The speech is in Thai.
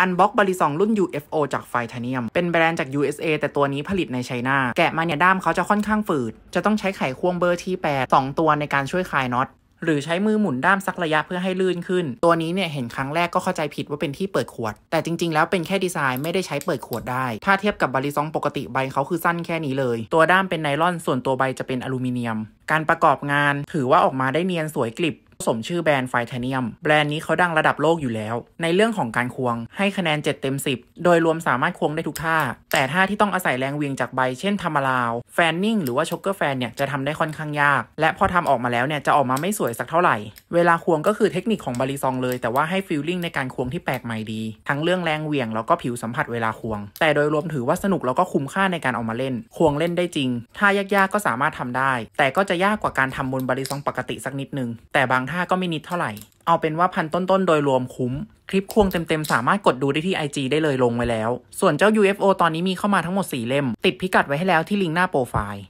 อันบ็อกบริสองรุ่น UFO จากไฟทาเนียม เป็นแบรนด์จาก USA แต่ตัวนี้ผลิตในไชน่าแกะมาเนี่ย ด้ามเขาจะค่อนข้างฝืด จะต้องใช้ไขควงเบอร์ที่แปดสองตัวในการช่วยคลายน็อต หรือใช้มือหมุนด้ามสักระยะเพื่อให้ลื่นขึ้น ตัวนี้เนี่ยเห็นครั้งแรกก็เข้าใจผิดว่าเป็นที่เปิดขวด แต่จริง ๆ แล้วเป็นแค่ดีไซน์ไม่ได้ใช้เปิดขวดได้ ถ้าเทียบกับบริซองปกติใบเขาคือสั้นแค่นี้เลย ตัวด้ามเป็นไนลอนส่วนตัวใบจะเป็นอลูมิเนียม การประกอบงานถือว่าออกมาได้เนียนสวยกลิบสมชื่อแบรนด์ไฟเทเนียม แบรนด์นี้เขาดังระดับโลกอยู่แล้ว ในเรื่องของการควง ให้คะแนน 7 เต็ม 10 โดยรวมสามารถควงได้ทุกท่า แต่ท่าที่ต้องอาศัยแรงเวียงจากใบ เช่นทามาลาว แฟนนิ่ง หรือว่าช็อกเกอร์แฟนเนี่ย จะทำได้ค่อนข้างยาก และพอทำออกมาแล้วเนี่ย จะออกมาไม่สวยสักเท่าไหร่เวลาควงก็คือเทคนิคของบาริซองเลย แต่ว่าให้ฟิลลิ่งในการควงที่แปลกใหม่ดี ทั้งเรื่องแรงเหวี่ยงแล้วก็ผิวสัมผัสเวลาควง แต่โดยรวมถือว่าสนุกแล้วก็คุ้มค่าในการเอามาเล่น ควงเล่นได้จริงท่ายากๆก็สามารถทำได้ แต่ก็จะยากกว่าการทำบนบาริซองปกติสักนิดนึงแต่บางท่าก็ไม่นิดเท่าไหร่เอาเป็นว่าพันต้นๆโดยรวมคุ้ม คลิปควงเต็มๆสามารถกดดูได้ที่ IG ได้เลยลงไว้แล้ว ส่วนเจ้า UFO ตอนนี้มีเข้ามาทั้งหมด4เล่มติดพิกัดไว้ให้แล้วที่ลิงก์หน้าโปรไฟล์